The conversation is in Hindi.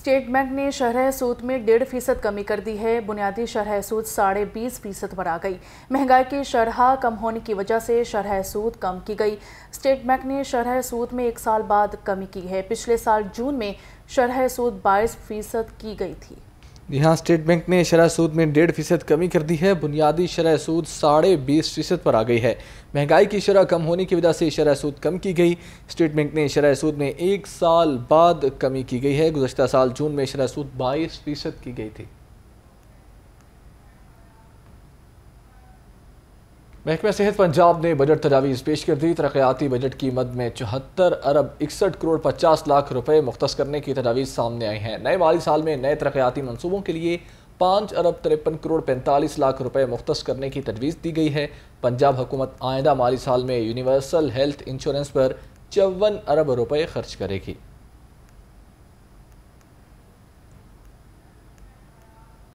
स्टेट बैंक ने शरह सूद में डेढ़ फीसद कमी कर दी है बुनियादी शरह सूद साढ़े बीस फीसद पर आ गई महंगाई की शरह कम होने की वजह से शरह सूद कम की गई स्टेट बैंक ने शरह सूद में एक साल बाद कमी की है पिछले साल जून में शरह सूद बाईस फीसद की गई थी यहाँ स्टेट बैंक ने शरह सूद में डेढ़ फीसद कमी कर दी है बुनियादी शरह सूद साढ़े बीस फीसद पर आ गई है महंगाई की शरह कम होने की वजह से शरह सूद कम की गई स्टेट बैंक ने शरह सूद में एक साल बाद कमी की गई है गुजशत साल जून में शरह सूद बाईस फीसद की गई थी महकमा सेहत पंजाब ने बजट तजावीज़ पेश कर दी तरक्याती बजट की मद में चौहत्तर अरब इकसठ करोड़ पचास लाख रुपये मुख्त करने की तजावीज़ सामने आई हैं नए माली साल में नए तरक्याती मनसूबों के लिए पाँच अरब तिरपन करोड़ पैंतालीस लाख रुपये मुख्त करने की तजवीज़ दी गई है पंजाब हुकूमत आइंदा माली साल में यूनिवर्सल हेल्थ इंश्योरेंस पर चौवन अरब रुपये खर्च करेगी